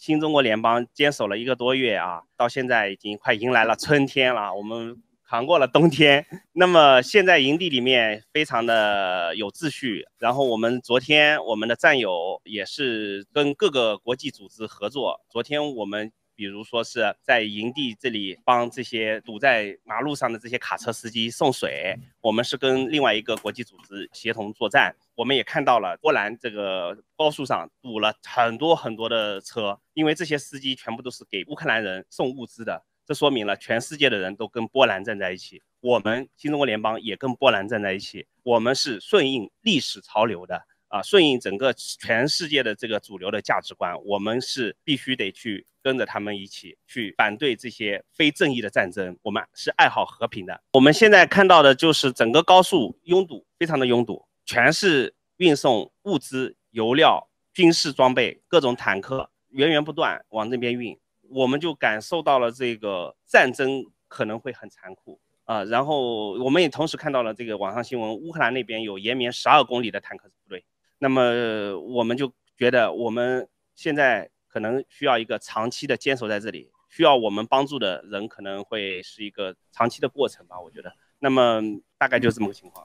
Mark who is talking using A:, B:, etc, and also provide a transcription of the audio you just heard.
A: 新中国联邦坚守了一个多月啊，到现在已经快迎来了春天了。我们扛过了冬天，那么现在营地里面非常的有秩序。然后我们昨天，我们的战友也是跟各个国际组织合作。昨天我们，比如说是在营地这里帮这些堵在马路上的这些卡车司机送水，我们是跟另外一个国际组织协同作战。我们也看到了波兰这个高速上堵了很多很多的车，因为这些司机全部都是给乌克兰人送物资的，这说明了全世界的人都跟波兰站在一起，我们新中国联邦也跟波兰站在一起，我们是顺应历史潮流的啊，顺应整个全世界的这个主流的价值观，我们是必须得去跟着他们一起去反对这些非正义的战争，我们是爱好和平的。我们现在看到的就是整个高速拥堵，非常的拥堵。全是运送物资、油料、军事装备、各种坦克，源源不断往那边运。我们就感受到了这个战争可能会很残酷啊。然后我们也同时看到了这个网上新闻，乌克兰那边有延绵十二公里的坦克部队。那么我们就觉得我们现在可能需要一个长期的坚守在这里，需要我们帮助的人可能会是一个长期的过程吧。我觉得，那么大概就是这么个情况。